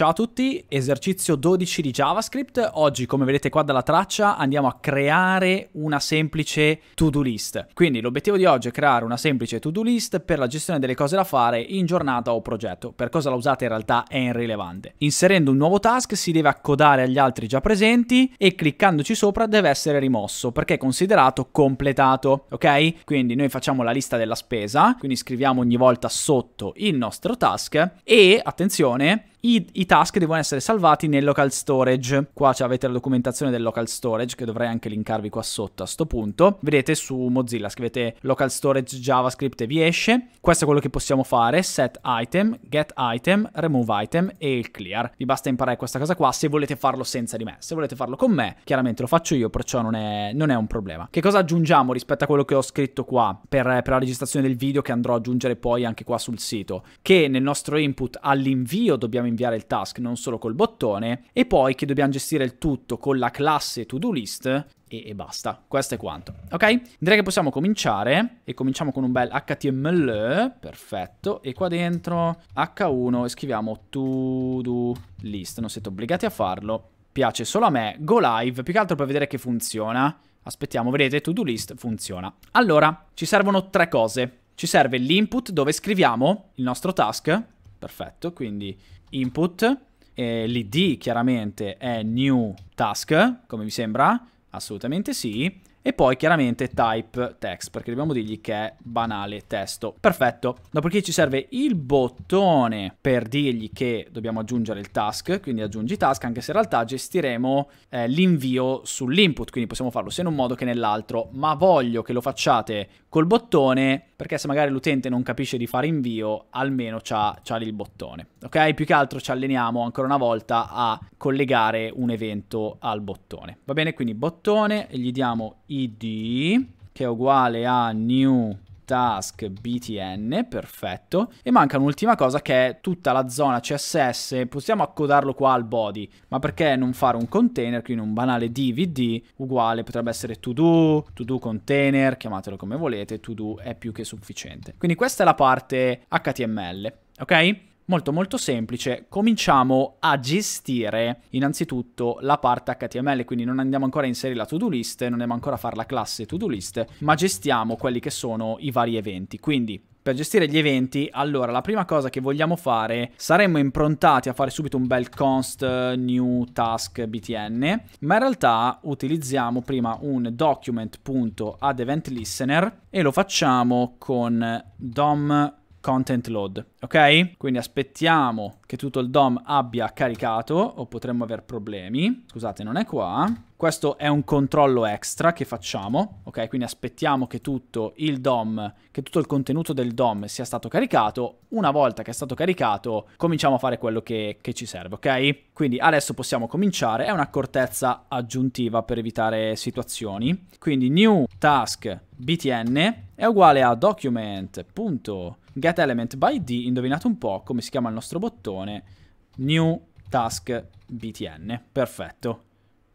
Ciao a tutti, esercizio 12 di JavaScript. Oggi, come vedete qua dalla traccia, andiamo a creare una semplice to-do list. Quindi l'obiettivo di oggi è creare una semplice to-do list per la gestione delle cose da fare in giornata o progetto. Per cosa la usate in realtà è irrilevante. Inserendo un nuovo task si deve accodare agli altri già presenti e cliccandoci sopra deve essere rimosso perché è considerato completato, ok? Quindi noi facciamo la lista della spesa, quindi scriviamo ogni volta sotto il nostro task e, attenzione, i, I, task devono essere salvati nel local storage. Qua avete la documentazione del local storage che dovrei anche linkarvi qua sotto a questo punto. Vedete su Mozilla scrivete local storage JavaScript e vi esce. Questo è quello che possiamo fare, set item, get item, remove item e il clear. Vi basta imparare questa cosa qua se volete farlo senza di me. Se volete farlo con me, chiaramente lo faccio io, perciò non è, non è un problema. Che cosa aggiungiamo rispetto a quello che ho scritto qua per, per la registrazione del video che andrò ad aggiungere poi anche qua sul sito? Che nel nostro input all'invio dobbiamo inviare il task non solo col bottone e poi che dobbiamo gestire il tutto con la classe to do list e, basta. Questo è quanto. Ok? Direi che possiamo cominciare e cominciamo con un bel HTML, perfetto, e qua dentro H1 e scriviamo to do list, non siete obbligati a farlo, piace solo a me, go live, più che altro per vedere che funziona. Aspettiamo, vedete, to do list funziona. Allora, ci servono tre cose. Ci serve l'input dove scriviamo il nostro task, perfetto, quindi input, eh, l'id chiaramente è new task, come vi sembra? Assolutamente sì, e poi chiaramente type text, perché dobbiamo dirgli che è banale testo. Perfetto. Dopodiché ci serve il bottone per dirgli che dobbiamo aggiungere il task, quindi aggiungi task, anche se in realtà gestiremo eh, l'invio sull'input, quindi possiamo farlo sia in un modo che nell'altro, ma voglio che lo facciate col bottone, perché se magari l'utente non capisce di fare invio, almeno c'ha, c'ha il bottone. Ok? Più che altro ci alleniamo ancora una volta a collegare un evento al bottone. Va bene? Quindi bottone, gli diamo id che è uguale a new task btn, perfetto. E manca un'ultima cosa che è tutta la zona CSS, possiamo accodarlo qua al body, ma perché non fare un container, quindi un banale dvd uguale, potrebbe essere to do, to do container, chiamatelo come volete, to do è più che sufficiente. Quindi questa è la parte HTML, ok? molto molto semplice, cominciamo a gestire innanzitutto la parte HTML, quindi non andiamo ancora a inserire la to-do list, non andiamo ancora a fare la classe to-do list, ma gestiamo quelli che sono i vari eventi. Quindi per gestire gli eventi, allora la prima cosa che vogliamo fare saremmo improntati a fare subito un bel const new task btn, ma in realtà utilizziamo prima un document.addEventListener e lo facciamo con dom content load, ok? Quindi aspettiamo che tutto il DOM abbia caricato o potremmo avere problemi. Scusate, non è qua. Questo è un controllo extra che facciamo, ok? Quindi aspettiamo che tutto il DOM, che tutto il contenuto del DOM sia stato caricato. Una volta che è stato caricato, cominciamo a fare quello che, che ci serve, ok? Quindi adesso possiamo cominciare. È un'accortezza aggiuntiva per evitare situazioni. Quindi new task btn è uguale a document.btn get element by D, indovinate un po' come si chiama il nostro bottone, new task btn, perfetto.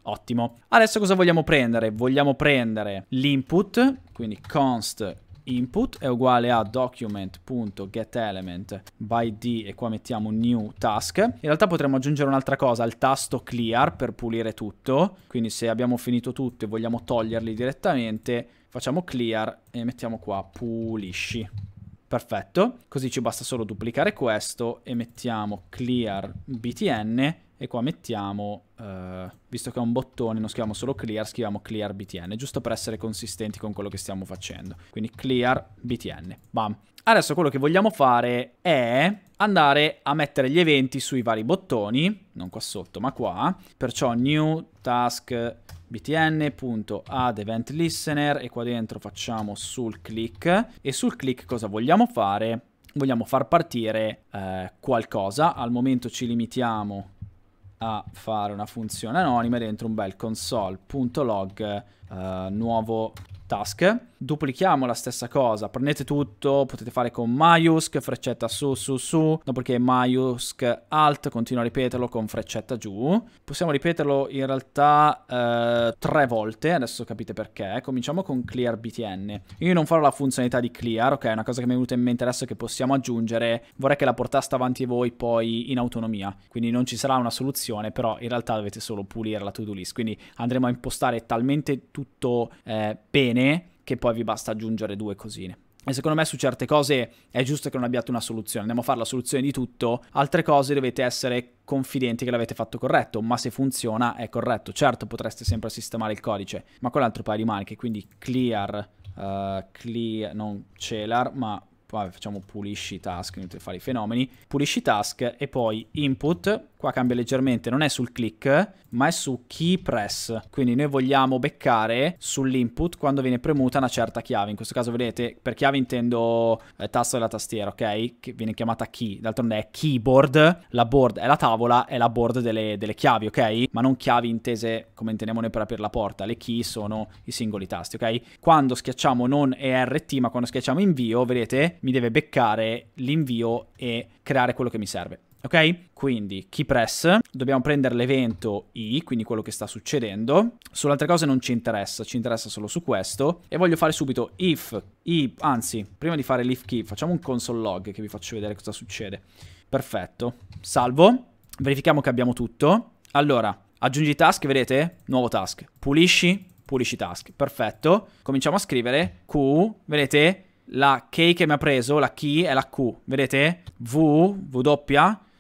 Ottimo. Adesso cosa vogliamo prendere? Vogliamo prendere l'input, quindi const input è uguale a document.getElement by D e qua mettiamo new task. In realtà potremmo aggiungere un'altra cosa il tasto clear per pulire tutto, quindi se abbiamo finito tutto e vogliamo toglierli direttamente facciamo clear e mettiamo qua pulisci. Perfetto, così ci basta solo duplicare questo e mettiamo clear btn e qua mettiamo, eh, visto che è un bottone, non scriviamo solo clear, scriviamo clear btn, giusto per essere consistenti con quello che stiamo facendo. Quindi clear btn, bam. Adesso quello che vogliamo fare è andare a mettere gli eventi sui vari bottoni, non qua sotto ma qua, perciò new task btn.addEventListener e qua dentro facciamo sul click e sul click cosa vogliamo fare? Vogliamo far partire eh, qualcosa, al momento ci limitiamo a fare una funzione anonima dentro un bel console.log uh, nuovo task. Duplichiamo la stessa cosa, prendete tutto, potete fare con maiusc, freccetta su su su, dopodiché maiusc alt, continuo a ripeterlo con freccetta giù. Possiamo ripeterlo in realtà eh, tre volte, adesso capite perché. Cominciamo con clear btn. Io non farò la funzionalità di clear, ok, una cosa che mi è venuta in mente adesso che possiamo aggiungere. Vorrei che la portaste avanti voi poi in autonomia, quindi non ci sarà una soluzione, però in realtà dovete solo pulire la to-do list, quindi andremo a impostare talmente tutto eh, bene, che poi vi basta aggiungere due cosine. E secondo me su certe cose è giusto che non abbiate una soluzione, andiamo a fare la soluzione di tutto, altre cose dovete essere confidenti che l'avete fatto corretto, ma se funziona è corretto. Certo potreste sempre sistemare il codice, ma con quell'altro paio di maniche, quindi clear, uh, clear, non celar, ma vabbè, facciamo pulisci task, inutile fare i fenomeni, pulisci task e poi input qua cambia leggermente, non è sul click, ma è su key press. Quindi noi vogliamo beccare sull'input quando viene premuta una certa chiave. In questo caso vedete, per chiave intendo eh, tasto della tastiera, ok? Che viene chiamata key. D'altronde è keyboard, la board è la tavola, è la board delle, delle chiavi, ok? Ma non chiavi intese come intendiamo noi per aprire la porta. Le key sono i singoli tasti, ok? Quando schiacciamo non ERT, ma quando schiacciamo invio, vedete, mi deve beccare l'invio e creare quello che mi serve ok? Quindi key press, dobbiamo prendere l'evento i, quindi quello che sta succedendo. Sulle altre cose non ci interessa, ci interessa solo su questo. E voglio fare subito if, i, anzi, prima di fare l'if key, facciamo un console log che vi faccio vedere cosa succede. Perfetto, salvo, verifichiamo che abbiamo tutto. Allora, aggiungi task, vedete? Nuovo task, pulisci, pulisci task, perfetto. Cominciamo a scrivere Q, vedete? La key che mi ha preso, la key è la Q, vedete? V, W,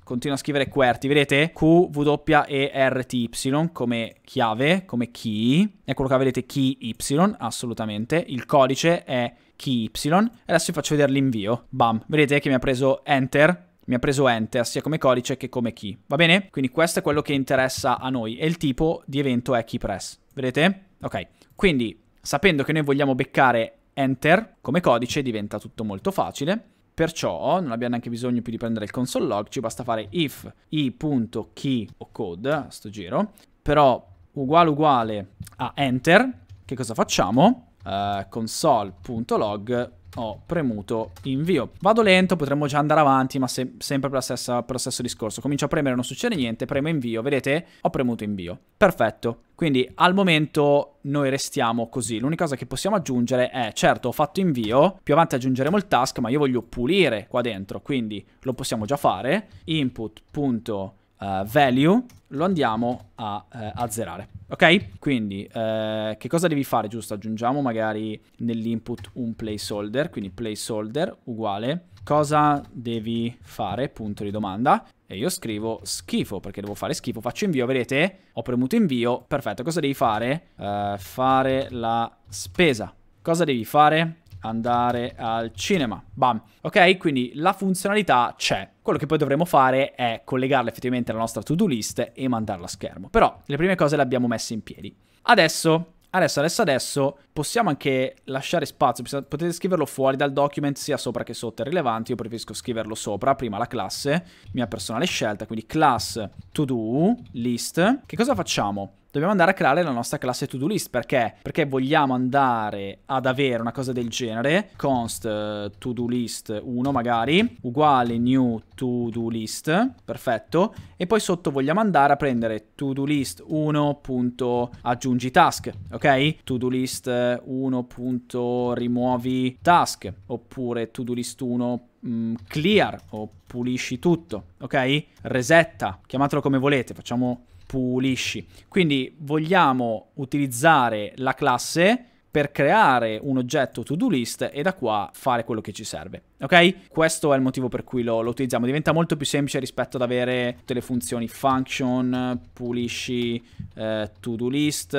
continua a scrivere QWERTY, vedete? Q, W, E, R, T, Y come chiave, come key, eccolo qua vedete key Y, assolutamente, il codice è key Y, adesso vi faccio vedere l'invio, bam, vedete che mi ha preso enter, mi ha preso enter sia come codice che come key, va bene? Quindi questo è quello che interessa a noi e il tipo di evento è key press. vedete? Ok, quindi sapendo che noi vogliamo beccare enter come codice diventa tutto molto facile Perciò non abbiamo neanche bisogno più di prendere il console log, ci basta fare if i.key o code a sto giro, però uguale uguale a enter, che cosa facciamo? Uh, eh, console.log ho premuto invio. Vado lento, potremmo già andare avanti, ma se sempre per, stessa, per lo stesso discorso. Comincio a premere, non succede niente, premo invio, vedete? Ho premuto invio. Perfetto. Quindi al momento noi restiamo così. L'unica cosa che possiamo aggiungere è, certo, ho fatto invio, più avanti aggiungeremo il task, ma io voglio pulire qua dentro, quindi lo possiamo già fare. Input.value lo andiamo a eh, azzerare, ok? Quindi eh, che cosa devi fare, giusto? Aggiungiamo magari nell'input un placeholder, quindi placeholder uguale cosa devi fare, punto di domanda, e io scrivo schifo perché devo fare schifo, faccio invio, vedete? Ho premuto invio, perfetto, cosa devi fare? Uh, fare la spesa. Cosa devi fare? andare al cinema. Bam. Ok, quindi la funzionalità c'è. Quello che poi dovremo fare è collegarla effettivamente alla nostra to-do list e mandarla a schermo. Però le prime cose le abbiamo messe in piedi. Adesso Adesso, adesso, adesso possiamo anche lasciare spazio, potete scriverlo fuori dal document sia sopra che sotto, è rilevante, io preferisco scriverlo sopra, prima la classe, mia personale scelta, quindi class to do list. Che cosa facciamo? dobbiamo andare a creare la nostra classe to-do list. Perché? Perché vogliamo andare ad avere una cosa del genere, const uh, to-do list 1 magari, uguale new to-do list, perfetto, e poi sotto vogliamo andare a prendere to-do list 1.aggiungi task, ok? To-do list 1.rimuovi eh, task, oppure to-do list 1 mm, clear o pulisci tutto, ok? Resetta, chiamatelo come volete, facciamo pulisci. Quindi vogliamo utilizzare la classe per creare un oggetto to do list e da qua fare quello che ci serve ok? Questo è il motivo per cui lo, lo utilizziamo, diventa molto più semplice rispetto ad avere tutte le funzioni function, pulisci eh, to do list,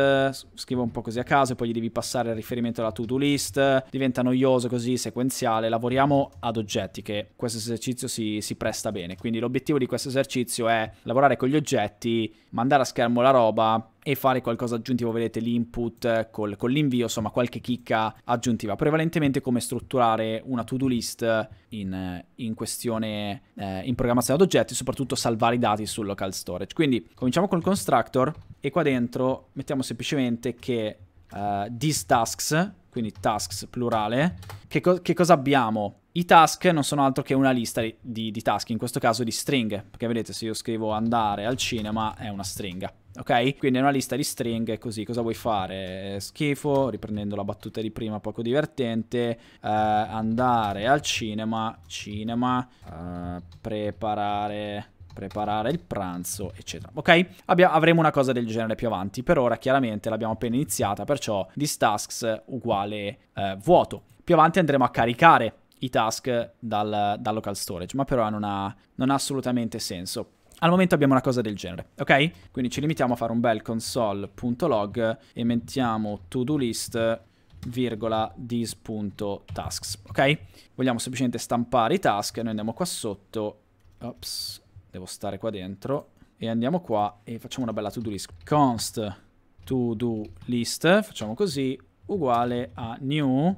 scrivo un po' così a caso e poi gli devi passare il riferimento alla to do list, diventa noioso così, sequenziale, lavoriamo ad oggetti che questo esercizio si, si presta bene, quindi l'obiettivo di questo esercizio è lavorare con gli oggetti, mandare a schermo la roba e fare qualcosa aggiuntivo, vedete l'input col, con l'invio, insomma qualche chicca aggiuntiva, prevalentemente come strutturare una to do list eh, in, eh, in questione eh, in programmazione ad oggetti, soprattutto salvare i dati sul local storage. Quindi cominciamo col constructor e qua dentro mettiamo semplicemente che uh, these tasks, quindi tasks plurale, che, co che cosa abbiamo? I task non sono altro che una lista di, di task, in questo caso di stringhe, perché vedete se io scrivo andare al cinema è una stringa. Ok? Quindi è una lista di stringhe così. Cosa vuoi fare? Schifo, riprendendo la battuta di prima, poco divertente. Eh, andare al cinema, cinema, eh, preparare preparare il pranzo, eccetera. Ok? Abbia avremo una cosa del genere più avanti. Per ora, chiaramente, l'abbiamo appena iniziata, perciò this tasks uguale eh, vuoto. Più avanti andremo a caricare i task dal, dal local storage, ma però non ha, non ha assolutamente senso. Al momento abbiamo una cosa del genere, ok? Quindi ci limitiamo a fare un bel console.log e mettiamo to-do list virgola this.tasks, ok? Vogliamo semplicemente stampare i task, noi andiamo qua sotto, ops, devo stare qua dentro, e andiamo qua e facciamo una bella to-do list, const to-do list, facciamo così, uguale a new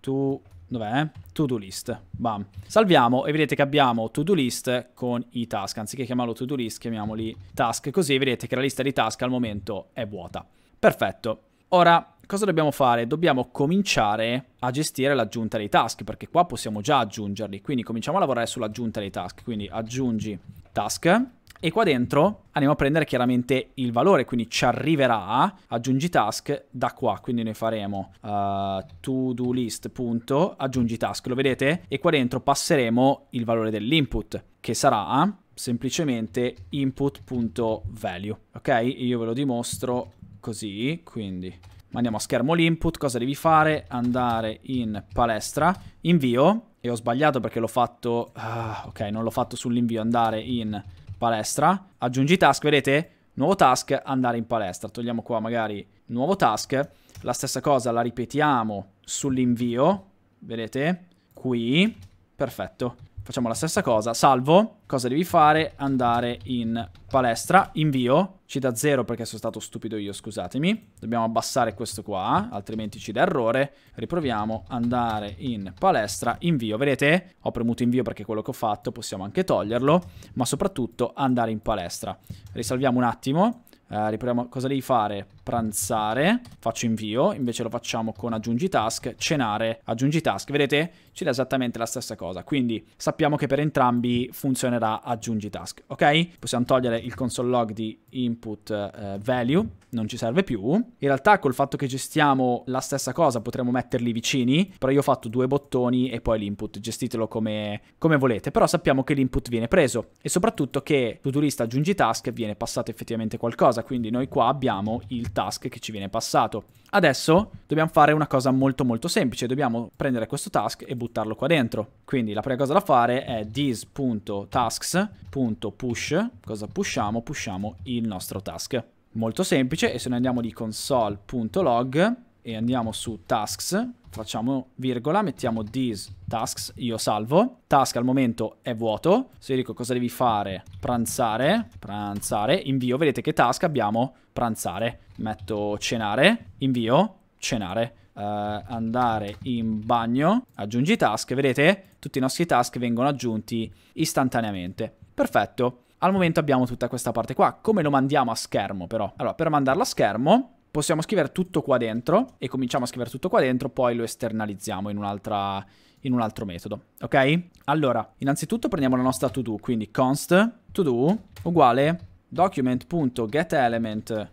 to Dov'è? To-do list. Bam. Salviamo e vedete che abbiamo to-do list con i task. Anziché chiamarlo to-do list, chiamiamoli task. Così vedete che la lista di task al momento è vuota. Perfetto. Ora, cosa dobbiamo fare? Dobbiamo cominciare a gestire l'aggiunta dei task, perché qua possiamo già aggiungerli. Quindi cominciamo a lavorare sull'aggiunta dei task. Quindi aggiungi task e qua dentro andiamo a prendere chiaramente il valore, quindi ci arriverà, aggiungi task, da qua, quindi noi faremo uh, to do list, punto, aggiungi task, lo vedete? E qua dentro passeremo il valore dell'input, che sarà semplicemente input.value, ok? Io ve lo dimostro così, quindi mandiamo a schermo l'input, cosa devi fare? Andare in palestra, invio, e ho sbagliato perché l'ho fatto, ah, ok, non l'ho fatto sull'invio, andare in palestra, aggiungi task, vedete? Nuovo task, andare in palestra. Togliamo qua magari nuovo task. La stessa cosa la ripetiamo sull'invio, vedete? Qui, perfetto. Facciamo la stessa cosa, salvo, cosa devi fare? Andare in palestra, invio, ci dà zero perché sono stato stupido io, scusatemi. Dobbiamo abbassare questo qua, altrimenti ci dà errore. Riproviamo, andare in palestra, invio. Vedete? Ho premuto invio perché è quello che ho fatto, possiamo anche toglierlo, ma soprattutto andare in palestra. Risalviamo un attimo, eh, riproviamo cosa devi fare pranzare, faccio invio, invece lo facciamo con aggiungi task, cenare, aggiungi task, vedete? Ci dà esattamente la stessa cosa, quindi sappiamo che per entrambi funzionerà aggiungi task, ok? Possiamo togliere il console log di input eh, value, non ci serve più. In realtà col fatto che gestiamo la stessa cosa potremmo metterli vicini, però io ho fatto due bottoni e poi l'input, gestitelo come, come volete, però sappiamo che l'input viene preso e soprattutto che to-do aggiungi task viene passato effettivamente qualcosa, quindi noi qua abbiamo il task che ci viene passato. Adesso dobbiamo fare una cosa molto molto semplice, dobbiamo prendere questo task e buttarlo qua dentro. Quindi la prima cosa da fare è this.tasks.push, cosa pushiamo? Pushiamo il nostro task. Molto semplice e se noi andiamo di console.log e andiamo su tasks, facciamo virgola, mettiamo these tasks, io salvo. Task al momento è vuoto. Se io dico cosa devi fare, pranzare, pranzare, invio, vedete che task abbiamo, pranzare. Metto cenare, invio, cenare. Uh, andare in bagno, aggiungi task, vedete? Tutti i nostri task vengono aggiunti istantaneamente. Perfetto. Al momento abbiamo tutta questa parte qua. Come lo mandiamo a schermo però? Allora, per mandarlo a schermo possiamo scrivere tutto qua dentro e cominciamo a scrivere tutto qua dentro, poi lo esternalizziamo in un'altra in un altro metodo, ok? Allora, innanzitutto prendiamo la nostra to do, quindi const to do uguale document.getElement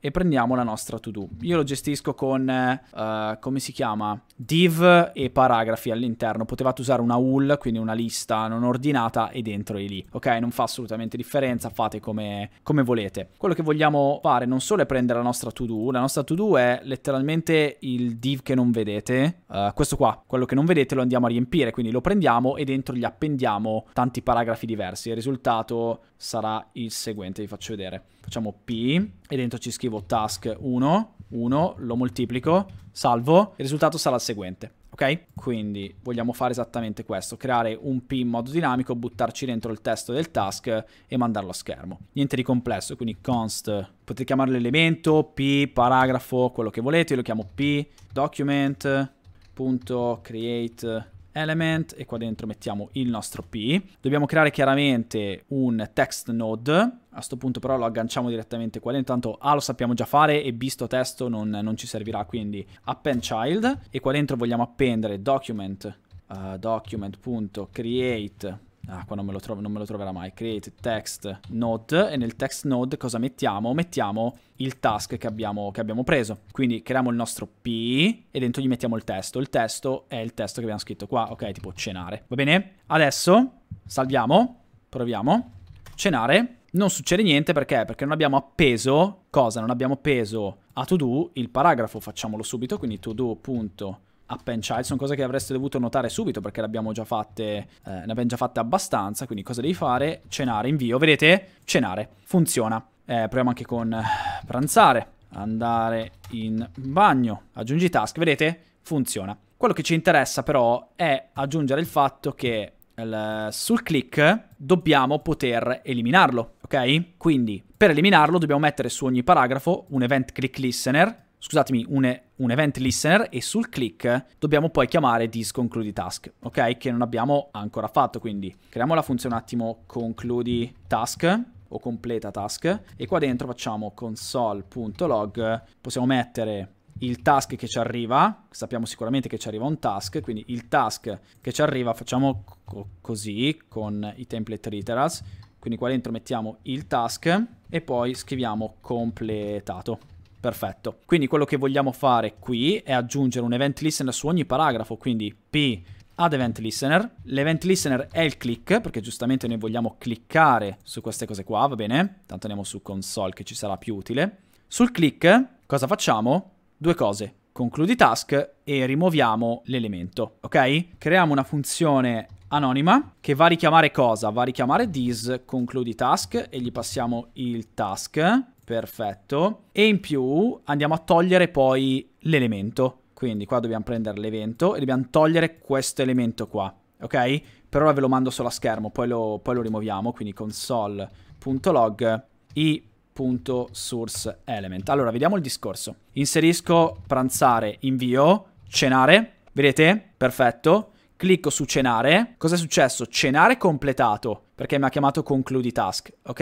e prendiamo la nostra to do. Io lo gestisco con, uh, come si chiama, div e paragrafi all'interno. Potevate usare una UL, quindi una lista non ordinata e dentro è lì. Ok, non fa assolutamente differenza, fate come, come volete. Quello che vogliamo fare non solo è prendere la nostra to do, la nostra to do è letteralmente il div che non vedete. Uh, questo qua, quello che non vedete lo andiamo a riempire, quindi lo prendiamo e dentro gli appendiamo tanti paragrafi diversi. Il risultato sarà il seguente, vi faccio vedere. Facciamo P e dentro ci scrivo task 1, 1, lo moltiplico, salvo, il risultato sarà il seguente. Ok? Quindi vogliamo fare esattamente questo, creare un P in modo dinamico, buttarci dentro il testo del task e mandarlo a schermo. Niente di complesso, quindi const, potete chiamare l'elemento, P, paragrafo, quello che volete, io lo chiamo P, document.create element e qua dentro mettiamo il nostro P. Dobbiamo creare chiaramente un text node a questo punto però lo agganciamo direttamente qua dentro, tanto A lo sappiamo già fare e B sto testo non, non ci servirà, quindi append child e qua dentro vogliamo appendere document, uh, eh, document.create Ah, qua non me, lo trovo, non me lo troverà mai. Create text node e nel text node cosa mettiamo? Mettiamo il task che abbiamo, che abbiamo preso. Quindi creiamo il nostro P e dentro gli mettiamo il testo. Il testo è il testo che abbiamo scritto qua, ok, tipo cenare. Va bene? Adesso salviamo, proviamo, cenare. Non succede niente perché? Perché non abbiamo appeso cosa? Non abbiamo appeso a to do il paragrafo, facciamolo subito, quindi to do.cenare up and child sono cose che avreste dovuto notare subito perché le abbiamo già fatte, eh, ne abbiamo già fatte abbastanza, quindi cosa devi fare? Cenare, invio, vedete? Cenare, funziona. Eh, proviamo anche con eh, pranzare, andare in bagno, aggiungi task, vedete? Funziona. Quello che ci interessa però è aggiungere il fatto che il, eh, sul click dobbiamo poter eliminarlo, ok? Quindi per eliminarlo dobbiamo mettere su ogni paragrafo un event click listener scusatemi, un, un, event listener e sul click dobbiamo poi chiamare disconcludi task, ok? Che non abbiamo ancora fatto, quindi creiamo la funzione un attimo concludi task o completa task e qua dentro facciamo console.log, possiamo mettere il task che ci arriva, sappiamo sicuramente che ci arriva un task, quindi il task che ci arriva facciamo co così con i template literals, quindi qua dentro mettiamo il task e poi scriviamo completato. Perfetto. Quindi quello che vogliamo fare qui è aggiungere un event listener su ogni paragrafo, quindi P ad event listener. L'event listener è il click, perché giustamente noi vogliamo cliccare su queste cose qua, va bene? Tanto andiamo su console che ci sarà più utile. Sul click cosa facciamo? Due cose. Concludi task e rimuoviamo l'elemento, ok? Creiamo una funzione anonima che va a richiamare cosa? Va a richiamare this concludi task e gli passiamo il task Perfetto. E in più andiamo a togliere poi l'elemento. Quindi qua dobbiamo prendere l'evento e dobbiamo togliere questo elemento qua. Ok? Per ora ve lo mando solo a schermo, poi lo, poi lo rimuoviamo. Quindi console.log i.source element. Allora, vediamo il discorso. Inserisco pranzare, invio, cenare. Vedete? Perfetto. Clicco su cenare. Cos'è successo? Cenare completato perché mi ha chiamato concludi task, ok?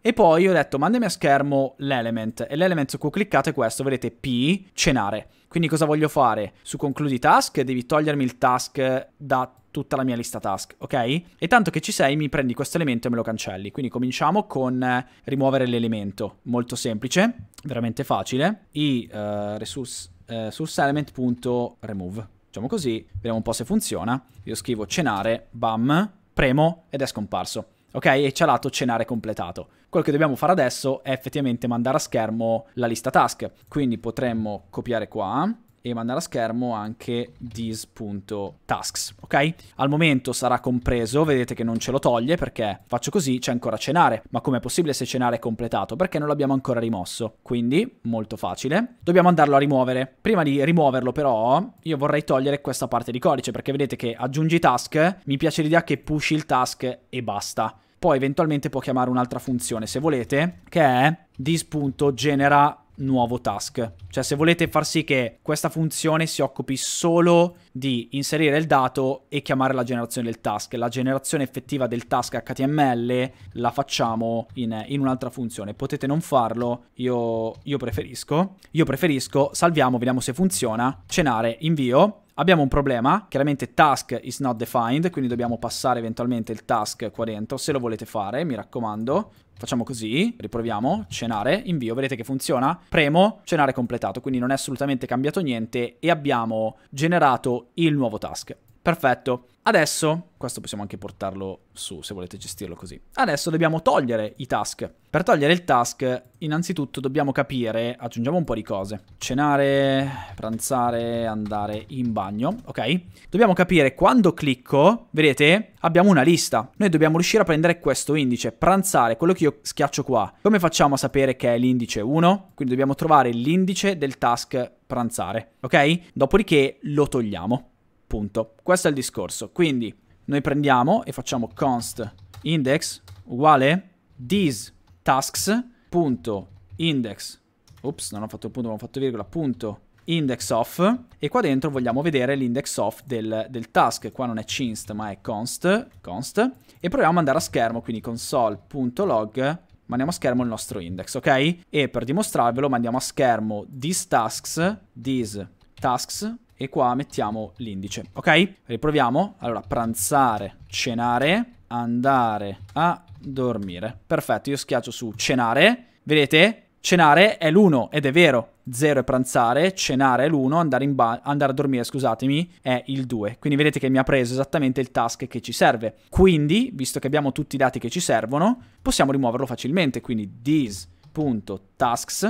E poi ho detto mandami a schermo l'element e l'element su cui ho cliccato è questo, vedete P, cenare. Quindi cosa voglio fare? Su concludi task devi togliermi il task da tutta la mia lista task, ok? E tanto che ci sei mi prendi questo elemento e me lo cancelli. Quindi cominciamo con eh, rimuovere l'elemento, molto semplice, veramente facile, i uh, resource, uh, eh, sourceElement.remove. Diciamo così, vediamo un po' se funziona. Io scrivo cenare, bam, premo ed è scomparso. Ok? E ci ha dato cenare completato. Quello che dobbiamo fare adesso è effettivamente mandare a schermo la lista task. Quindi potremmo copiare qua e mandare a schermo anche this.tasks, ok? Al momento sarà compreso, vedete che non ce lo toglie perché faccio così, c'è ancora cenare, ma com'è possibile se cenare è completato? Perché non l'abbiamo ancora rimosso, quindi molto facile. Dobbiamo andarlo a rimuovere. Prima di rimuoverlo però io vorrei togliere questa parte di codice perché vedete che aggiungi task, mi piace l'idea che push il task e basta. Poi eventualmente può chiamare un'altra funzione se volete, che è this.genera nuovo task. Cioè se volete far sì che questa funzione si occupi solo di inserire il dato e chiamare la generazione del task. La generazione effettiva del task HTML la facciamo in, in un'altra funzione. Potete non farlo, io, io preferisco. Io preferisco, salviamo, vediamo se funziona. Cenare, invio, Abbiamo un problema, chiaramente task is not defined, quindi dobbiamo passare eventualmente il task qua dentro, se lo volete fare, mi raccomando. Facciamo così, riproviamo, cenare, invio, vedete che funziona? Premo, cenare completato, quindi non è assolutamente cambiato niente e abbiamo generato il nuovo task. Perfetto. Adesso, questo possiamo anche portarlo su se volete gestirlo così. Adesso dobbiamo togliere i task. Per togliere il task, innanzitutto dobbiamo capire, aggiungiamo un po' di cose. Cenare, pranzare, andare in bagno, ok? Dobbiamo capire quando clicco, vedete, abbiamo una lista. Noi dobbiamo riuscire a prendere questo indice, pranzare, quello che io schiaccio qua. Come facciamo a sapere che è l'indice 1? Quindi dobbiamo trovare l'indice del task pranzare, ok? Dopodiché lo togliamo. Punto. Questo è il discorso. Quindi noi prendiamo e facciamo const index uguale these tasks punto index ops non ho fatto il punto ma ho fatto virgola punto index off e qua dentro vogliamo vedere l'index of del, del, task qua non è cinst ma è const const e proviamo ad andare a schermo quindi console.log mandiamo a schermo il nostro index ok e per dimostrarvelo mandiamo a schermo these tasks these tasks e qua mettiamo l'indice, ok? Riproviamo. Allora, pranzare, cenare, andare a dormire. Perfetto, io schiaccio su cenare. Vedete? Cenare è l'1 ed è vero. 0 è pranzare, cenare è l'1, andare, andare, a dormire, scusatemi, è il 2. Quindi vedete che mi ha preso esattamente il task che ci serve. Quindi, visto che abbiamo tutti i dati che ci servono, possiamo rimuoverlo facilmente. Quindi this.tasks.splice,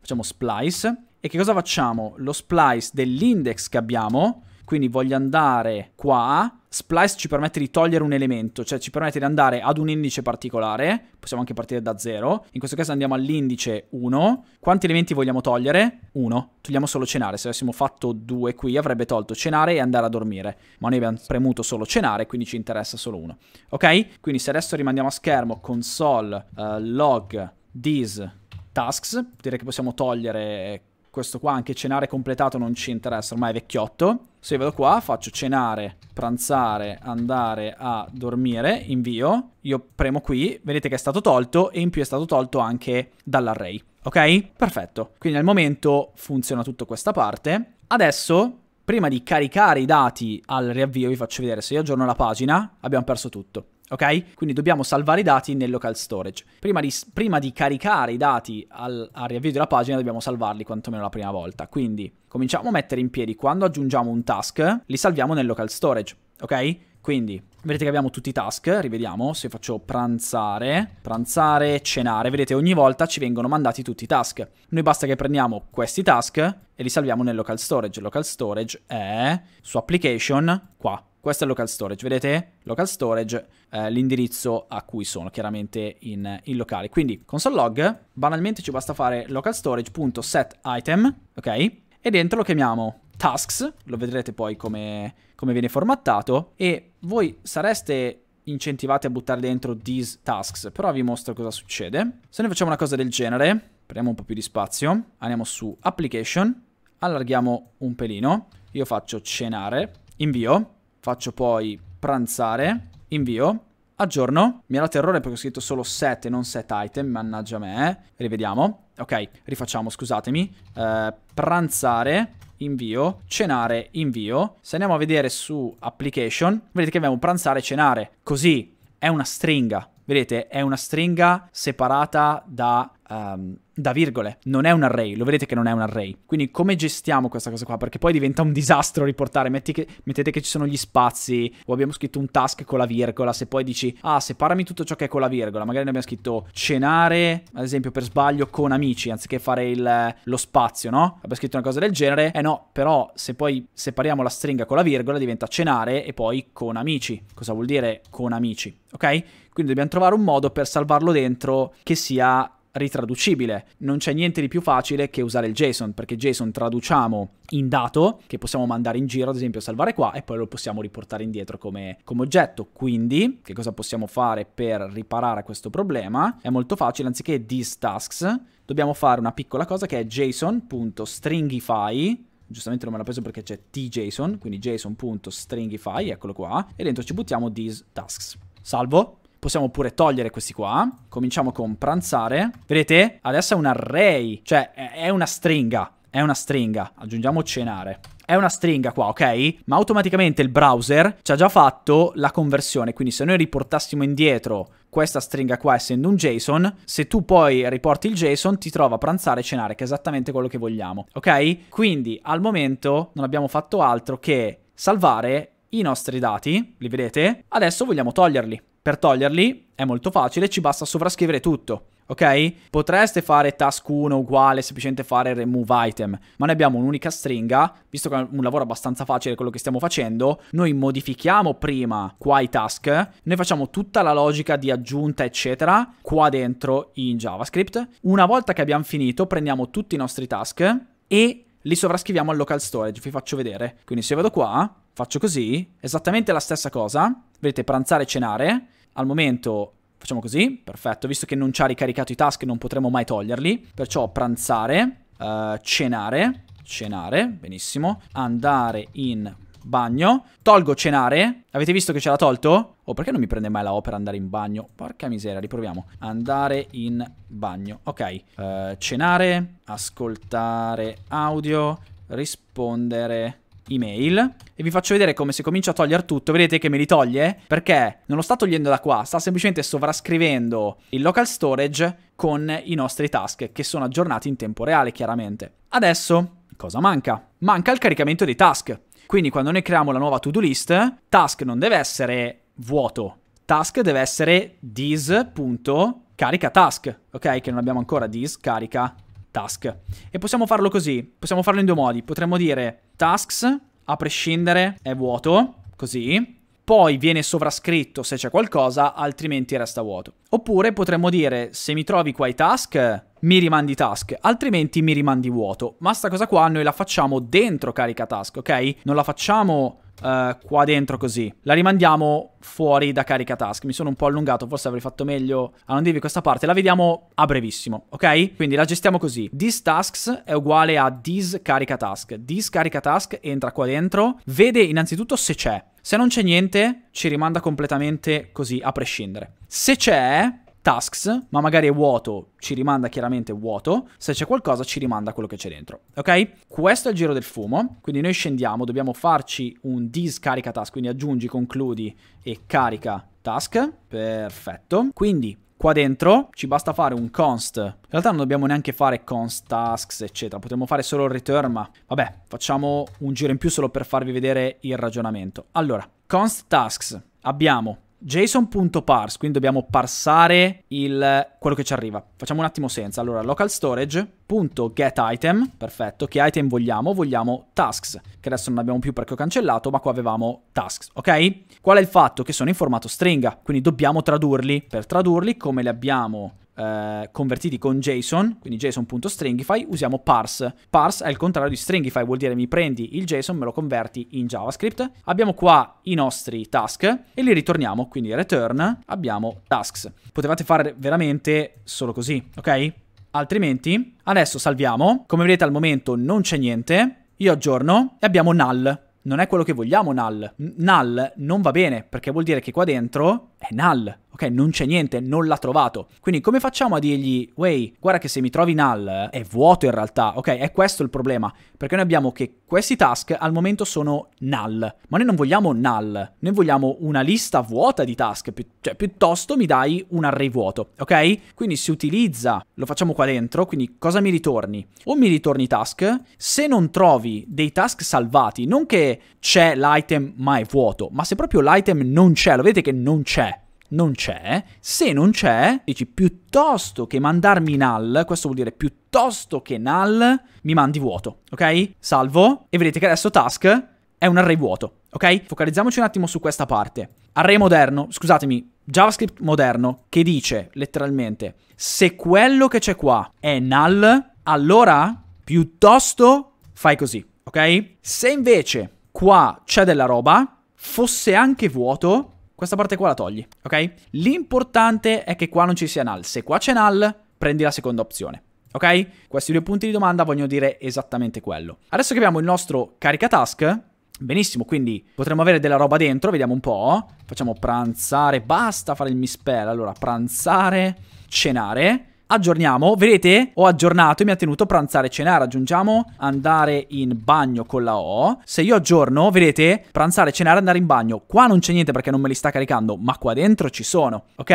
facciamo splice, e che cosa facciamo? Lo splice dell'index che abbiamo, quindi voglio andare qua, splice ci permette di togliere un elemento, cioè ci permette di andare ad un indice particolare, possiamo anche partire da 0, in questo caso andiamo all'indice 1, quanti elementi vogliamo togliere? 1, togliamo solo cenare, se avessimo fatto 2 qui avrebbe tolto cenare e andare a dormire, ma noi abbiamo premuto solo cenare, quindi ci interessa solo 1, ok? Quindi se adesso rimandiamo a schermo console uh, log this tasks, direi che possiamo togliere questo qua anche cenare completato non ci interessa, ormai è vecchiotto. Se vado qua faccio cenare, pranzare, andare a dormire, invio, io premo qui, vedete che è stato tolto e in più è stato tolto anche dall'array, ok? Perfetto, quindi al momento funziona tutta questa parte. Adesso prima di caricare i dati al riavvio vi faccio vedere se io aggiorno la pagina abbiamo perso tutto ok? Quindi dobbiamo salvare i dati nel local storage. Prima di, prima di caricare i dati al, al riavvio della pagina dobbiamo salvarli quantomeno la prima volta. Quindi cominciamo a mettere in piedi, quando aggiungiamo un task, li salviamo nel local storage, ok? Quindi, vedete che abbiamo tutti i task, rivediamo, se faccio pranzare, pranzare, cenare, vedete ogni volta ci vengono mandati tutti i task. Noi basta che prendiamo questi task e li salviamo nel local storage. Local storage è su application, qua, questo è local storage, vedete? Local storage, eh, l'indirizzo a cui sono chiaramente in, in, locale. Quindi console log, banalmente ci basta fare local storage.setItem, ok? E dentro lo chiamiamo tasks, lo vedrete poi come, come viene formattato, e voi sareste incentivati a buttare dentro these tasks, però vi mostro cosa succede. Se noi facciamo una cosa del genere, prendiamo un po' più di spazio, andiamo su application, allarghiamo un pelino, io faccio cenare, invio, faccio poi pranzare, invio, aggiorno, mi era terrore perché ho scritto solo set e non set item, mannaggia me, eh. rivediamo, ok, rifacciamo, scusatemi, eh, pranzare, invio, cenare, invio, se andiamo a vedere su application, vedete che abbiamo pranzare e cenare, così, è una stringa, vedete, è una stringa separata da um, da virgole, non è un array, lo vedete che non è un array. Quindi come gestiamo questa cosa qua? Perché poi diventa un disastro riportare, che, mettete che ci sono gli spazi o abbiamo scritto un task con la virgola, se poi dici, ah, separami tutto ciò che è con la virgola, magari ne abbiamo scritto cenare, ad esempio per sbaglio, con amici, anziché fare il, lo spazio, no? Abbiamo scritto una cosa del genere, eh no, però se poi separiamo la stringa con la virgola diventa cenare e poi con amici. Cosa vuol dire con amici? Ok? Quindi dobbiamo trovare un modo per salvarlo dentro che sia ritraducibile. Non c'è niente di più facile che usare il JSON, perché JSON traduciamo in dato che possiamo mandare in giro, ad esempio salvare qua, e poi lo possiamo riportare indietro come, come oggetto. Quindi, che cosa possiamo fare per riparare questo problema? È molto facile, anziché these tasks, dobbiamo fare una piccola cosa che è json.stringify giustamente non me l'ha preso perché c'è tjson, quindi json.stringify, eccolo qua, e dentro ci buttiamo these tasks. Salvo, Possiamo pure togliere questi qua. Cominciamo con pranzare. Vedete? Adesso è un array, cioè è una stringa. È una stringa. Aggiungiamo cenare. È una stringa qua, ok? Ma automaticamente il browser ci ha già fatto la conversione. Quindi se noi riportassimo indietro questa stringa qua essendo un JSON, se tu poi riporti il JSON ti trova pranzare e cenare, che è esattamente quello che vogliamo, ok? Quindi al momento non abbiamo fatto altro che salvare i nostri dati, li vedete? Adesso vogliamo toglierli. Per toglierli è molto facile, ci basta sovrascrivere tutto, ok? Potreste fare task 1 uguale, semplicemente fare remove item, ma noi abbiamo un'unica stringa, visto che è un lavoro abbastanza facile quello che stiamo facendo, noi modifichiamo prima qua i task, noi facciamo tutta la logica di aggiunta eccetera qua dentro in JavaScript. Una volta che abbiamo finito prendiamo tutti i nostri task e li sovrascriviamo al local storage, vi faccio vedere. Quindi se vado qua, faccio così, esattamente la stessa cosa, vedete pranzare e cenare, al momento facciamo così, perfetto, visto che non ci ha ricaricato i task non potremo mai toglierli, perciò pranzare, uh, cenare, cenare, benissimo, andare in bagno, tolgo cenare, avete visto che ce l'ha tolto? Oh, perché non mi prende mai la O per andare in bagno? Porca miseria, riproviamo, andare in bagno, ok, uh, cenare, ascoltare audio, rispondere email e vi faccio vedere come si comincia a togliere tutto. Vedete che me li toglie? Perché non lo sta togliendo da qua, sta semplicemente sovrascrivendo il local storage con i nostri task che sono aggiornati in tempo reale, chiaramente. Adesso cosa manca? Manca il caricamento dei task. Quindi quando noi creiamo la nuova to-do list, task non deve essere vuoto, task deve essere dis.carica task, ok? Che non abbiamo ancora this carica task. E possiamo farlo così, possiamo farlo in due modi. Potremmo dire tasks, a prescindere, è vuoto, così. Poi viene sovrascritto se c'è qualcosa, altrimenti resta vuoto. Oppure potremmo dire, se mi trovi qua i task, mi rimandi task, altrimenti mi rimandi vuoto. Ma sta cosa qua noi la facciamo dentro carica task, ok? Non la facciamo Uh, qua dentro così. La rimandiamo fuori da carica task. Mi sono un po' allungato, forse avrei fatto meglio a non dirvi questa parte. La vediamo a brevissimo, ok? Quindi la gestiamo così. This tasks è uguale a this carica task. This carica task entra qua dentro, vede innanzitutto se c'è. Se non c'è niente, ci rimanda completamente così, a prescindere. Se c'è, tasks, ma magari è vuoto, ci rimanda chiaramente vuoto, se c'è qualcosa ci rimanda quello che c'è dentro, ok? Questo è il giro del fumo, quindi noi scendiamo, dobbiamo farci un discarica task, quindi aggiungi, concludi e carica task, perfetto. Quindi qua dentro ci basta fare un const, in realtà non dobbiamo neanche fare const tasks eccetera, potremmo fare solo il return, ma vabbè, facciamo un giro in più solo per farvi vedere il ragionamento. Allora, const tasks, abbiamo JSON.parse, quindi dobbiamo parsare il, quello che ci arriva. Facciamo un attimo senza. Allora, local storage.getItem, perfetto. Che item vogliamo? Vogliamo tasks, che adesso non abbiamo più perché ho cancellato, ma qua avevamo tasks, ok? Qual è il fatto? Che sono in formato stringa, quindi dobbiamo tradurli. Per tradurli, come li abbiamo eh, convertiti con JSON, quindi JSON.stringify, usiamo parse. Parse è il contrario di stringify, vuol dire mi prendi il JSON, me lo converti in JavaScript. Abbiamo qua i nostri task e li ritorniamo, quindi return, abbiamo tasks. Potevate fare veramente solo così, ok? Altrimenti, adesso salviamo. Come vedete al momento non c'è niente. Io aggiorno e abbiamo null non è quello che vogliamo null. N null non va bene perché vuol dire che qua dentro è null. Ok, non c'è niente, non l'ha trovato. Quindi come facciamo a dirgli, wey, guarda che se mi trovi null eh, è vuoto in realtà, ok? È questo il problema, perché noi abbiamo che questi task al momento sono null, ma noi non vogliamo null, noi vogliamo una lista vuota di task, pi cioè piuttosto mi dai un array vuoto, ok? Quindi si utilizza, lo facciamo qua dentro, quindi cosa mi ritorni? O mi ritorni task, se non trovi dei task salvati, non che c'è l'item ma è vuoto, ma se proprio l'item non c'è, lo vedete che non c'è, non c'è. Se non c'è, dici piuttosto che mandarmi null, questo vuol dire piuttosto che null, mi mandi vuoto, ok? Salvo e vedete che adesso task è un array vuoto, ok? Focalizziamoci un attimo su questa parte. Array moderno, scusatemi, JavaScript moderno che dice letteralmente se quello che c'è qua è null, allora piuttosto fai così, ok? Se invece qua c'è della roba, fosse anche vuoto, questa parte qua la togli, ok? L'importante è che qua non ci sia null. Se qua c'è null, prendi la seconda opzione. Ok? Questi due punti di domanda vogliono dire esattamente quello. Adesso che abbiamo il nostro carica task, benissimo, quindi potremmo avere della roba dentro, vediamo un po'. Facciamo pranzare, basta fare il misspell. allora pranzare, cenare aggiorniamo. Vedete? Ho aggiornato e mi ha tenuto pranzare e cenare. Aggiungiamo andare in bagno con la O. Se io aggiorno, vedete? Pranzare, cenare, andare in bagno. Qua non c'è niente perché non me li sta caricando, ma qua dentro ci sono. Ok?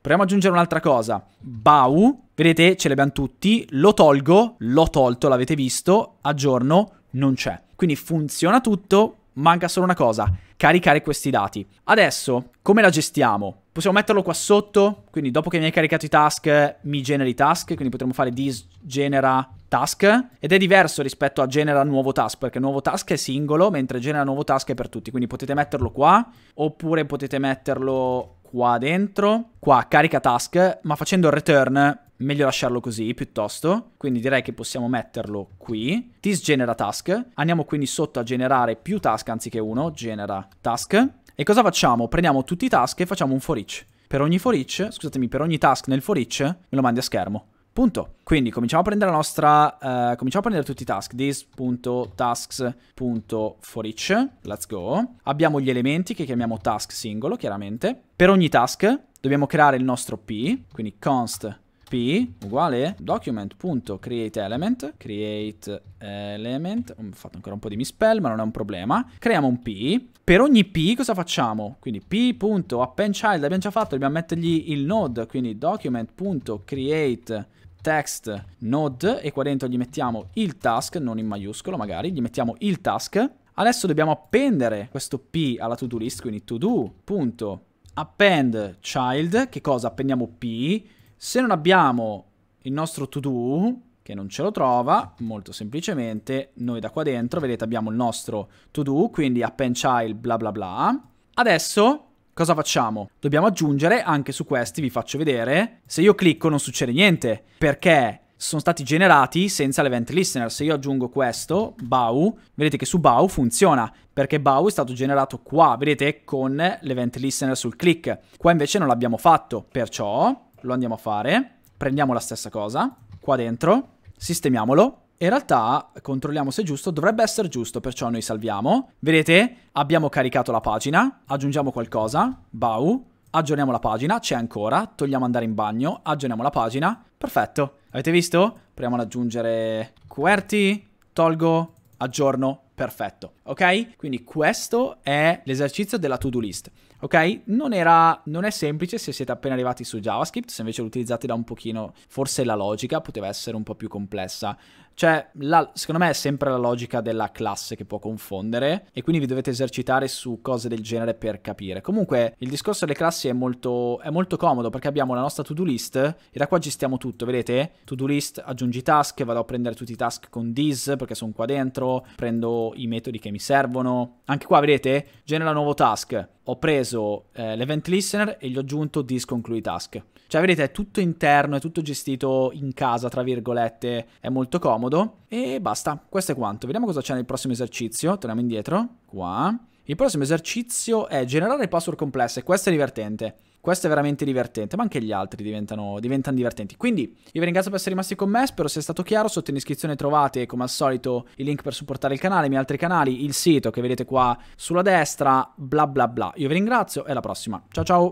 Proviamo ad aggiungere un'altra cosa. Bau, vedete, ce li abbiamo tutti. Lo tolgo, l'ho tolto, l'avete visto. Aggiorno, non c'è. Quindi funziona tutto, manca solo una cosa, caricare questi dati. Adesso, come la gestiamo? Possiamo metterlo qua sotto, quindi dopo che mi hai caricato i task, mi generi task, quindi potremmo fare disgenera task, ed è diverso rispetto a genera nuovo task, perché nuovo task è singolo, mentre genera nuovo task è per tutti, quindi potete metterlo qua, oppure potete metterlo qua dentro, qua carica task, ma facendo il return meglio lasciarlo così piuttosto, quindi direi che possiamo metterlo qui, disgenera task, andiamo quindi sotto a generare più task anziché uno, genera task, e cosa facciamo? Prendiamo tutti i task e facciamo un for each. Per ogni for each, scusatemi, per ogni task nel for each me lo mandi a schermo. Punto. Quindi cominciamo a prendere la nostra. Uh, cominciamo a prendere tutti i task. This.tasks.forEach. Let's go. Abbiamo gli elementi che chiamiamo task singolo, chiaramente. Per ogni task dobbiamo creare il nostro P. Quindi const P uguale document.createElement. CreateElement. Ho fatto ancora un po' di misspell, ma non è un problema. Creiamo un P per ogni P cosa facciamo? Quindi p.appendChild abbiamo già fatto, dobbiamo mettergli il node, quindi document.create text node e qua dentro gli mettiamo il task, non in maiuscolo magari, gli mettiamo il task. Adesso dobbiamo appendere questo P alla to-do list, quindi to-do.append child, che cosa? Appendiamo P. Se non abbiamo il nostro to-do, che non ce lo trova, molto semplicemente noi da qua dentro, vedete abbiamo il nostro to do, quindi append child bla bla bla. Adesso cosa facciamo? Dobbiamo aggiungere, anche su questi vi faccio vedere, se io clicco non succede niente, perché sono stati generati senza l'event listener. Se io aggiungo questo, BAU, vedete che su BAU funziona, perché BAU è stato generato qua, vedete, con l'event listener sul click. Qua invece non l'abbiamo fatto, perciò lo andiamo a fare, prendiamo la stessa cosa, qua dentro, sistemiamolo. In realtà controlliamo se è giusto, dovrebbe essere giusto, perciò noi salviamo. Vedete, abbiamo caricato la pagina, aggiungiamo qualcosa, bau, aggiorniamo la pagina, c'è ancora, togliamo andare in bagno, aggiorniamo la pagina, perfetto. Avete visto? Proviamo ad aggiungere QWERTY, tolgo, aggiorno, perfetto. Ok? Quindi questo è l'esercizio della to-do list ok? Non, era, non è semplice se siete appena arrivati su JavaScript, se invece lo utilizzate da un pochino, forse la logica poteva essere un po' più complessa. Cioè, la, secondo me è sempre la logica della classe che può confondere e quindi vi dovete esercitare su cose del genere per capire. Comunque, il discorso delle classi è molto, è molto comodo perché abbiamo la nostra to-do list e da qua gestiamo tutto, vedete? To-do list, aggiungi task, vado a prendere tutti i task con this perché sono qua dentro, prendo i metodi che mi servono. Anche qua, vedete? Genera nuovo task ho preso eh, l'event listener e gli ho aggiunto disconclui task. Cioè vedete è tutto interno, è tutto gestito in casa, tra virgolette, è molto comodo e basta, questo è quanto. Vediamo cosa c'è nel prossimo esercizio, torniamo indietro, qua. Il prossimo esercizio è generare password complesse, questo è divertente. Questo è veramente divertente, ma anche gli altri diventano, diventano divertenti. Quindi io vi ringrazio per essere rimasti con me, spero sia stato chiaro. Sotto in descrizione trovate come al solito i link per supportare il canale, i miei altri canali, il sito che vedete qua sulla destra, bla bla bla. Io vi ringrazio e alla prossima. Ciao ciao!